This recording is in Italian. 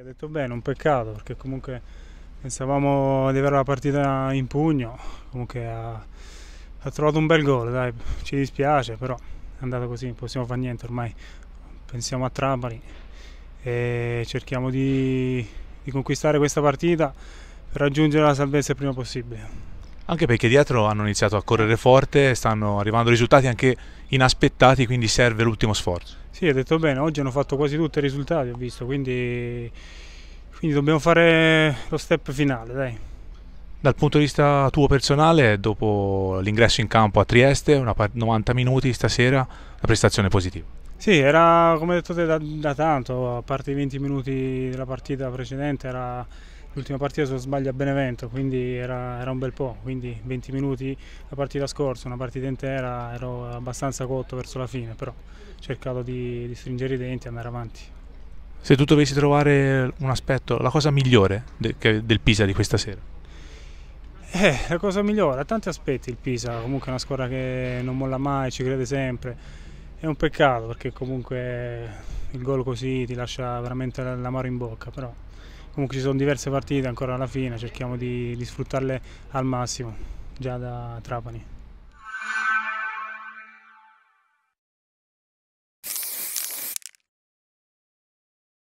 ha detto bene, un peccato perché comunque pensavamo di avere la partita in pugno, comunque ha, ha trovato un bel gol, dai, ci dispiace però è andata così, non possiamo fare niente ormai, pensiamo a Trapani e cerchiamo di, di conquistare questa partita per raggiungere la salvezza il prima possibile. Anche perché dietro hanno iniziato a correre forte, stanno arrivando risultati anche inaspettati, quindi serve l'ultimo sforzo. Sì, ha detto bene, oggi hanno fatto quasi tutti i risultati, ho visto, quindi, quindi dobbiamo fare lo step finale, dai. Dal punto di vista tuo personale, dopo l'ingresso in campo a Trieste, 90 minuti stasera, la prestazione positiva. Sì, era come detto te da, da tanto, a parte i 20 minuti della partita precedente, era l'ultima partita se non sbaglio a Benevento, quindi era, era, un bel po', quindi 20 minuti la partita scorsa, una partita intera, ero abbastanza cotto verso la fine, però ho cercato di, di stringere i denti e andare avanti. Se tu dovessi trovare un aspetto, la cosa migliore de, del Pisa di questa sera? Eh, la cosa migliore, ha tanti aspetti il Pisa, comunque è una squadra che non molla mai, ci crede sempre. È un peccato perché comunque il gol così ti lascia veramente l'amaro in bocca, però comunque ci sono diverse partite ancora alla fine, cerchiamo di, di sfruttarle al massimo già da Trapani.